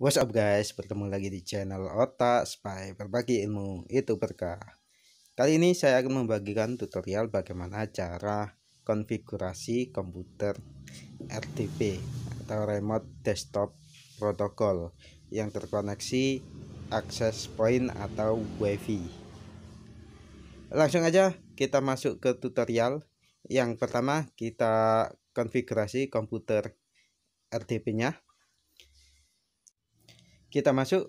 What's up guys, bertemu lagi di channel Otak Spy Berbagi Ilmu Itu Berkah Kali ini saya akan membagikan tutorial bagaimana cara konfigurasi komputer RTP atau Remote Desktop Protocol yang terkoneksi Access point atau wifi Langsung aja kita masuk ke tutorial Yang pertama kita konfigurasi komputer RTP nya kita masuk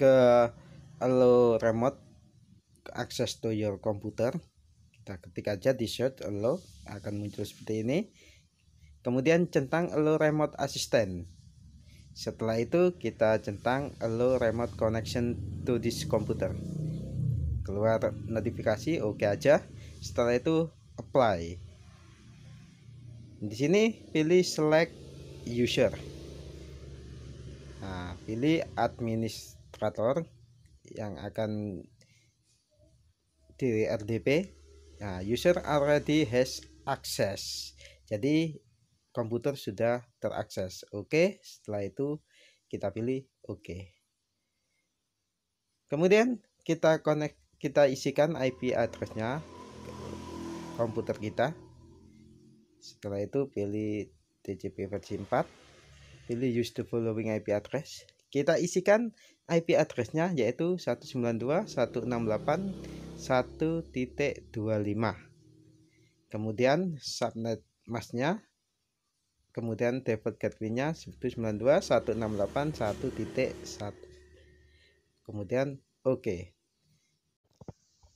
ke allow remote access to your computer kita ketik aja di search allow akan muncul seperti ini kemudian centang allow remote assistant setelah itu kita centang allow remote connection to this computer keluar notifikasi oke okay aja setelah itu apply di sini pilih select user nah, pilih administrator yang akan di RDP nah, user already has access jadi komputer sudah terakses oke okay. setelah itu kita pilih oke okay. kemudian kita connect kita isikan IP addressnya komputer kita setelah itu pilih TCP versi 4 Pilih use the following IP address. Kita isikan IP addressnya yaitu 192.168.1.25. Kemudian subnet masknya kemudian default gateway-nya 192.168.1.1. Kemudian oke. Okay.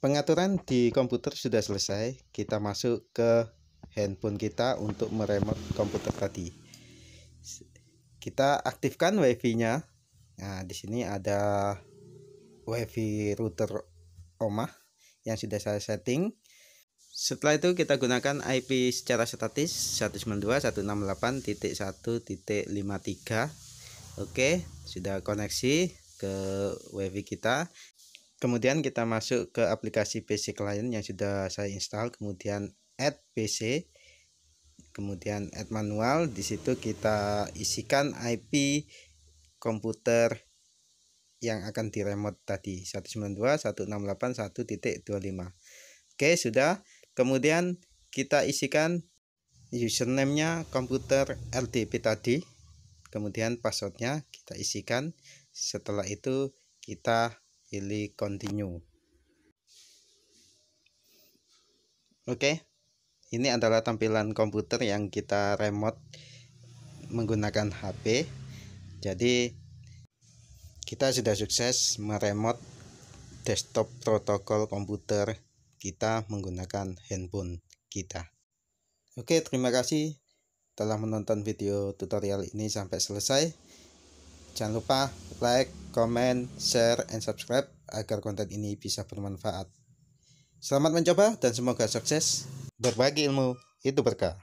Pengaturan di komputer sudah selesai. Kita masuk ke handphone kita untuk meremote komputer tadi kita aktifkan wifi-nya nah di sini ada wifi router Oma yang sudah saya setting setelah itu kita gunakan IP secara statis 192.168.1.53 Oke sudah koneksi ke wifi kita kemudian kita masuk ke aplikasi PC client yang sudah saya install kemudian add PC kemudian add manual di situ kita isikan IP komputer yang akan di remote tadi 192.168.1.25 oke sudah kemudian kita isikan username nya komputer LDP tadi kemudian passwordnya kita isikan setelah itu kita pilih continue oke okay. Ini adalah tampilan komputer yang kita remote menggunakan HP. Jadi kita sudah sukses meremot desktop protokol komputer kita menggunakan handphone kita. Oke, terima kasih telah menonton video tutorial ini sampai selesai. Jangan lupa like, comment, share, and subscribe agar konten ini bisa bermanfaat. Selamat mencoba dan semoga sukses. Berbagi ilmu itu berkah.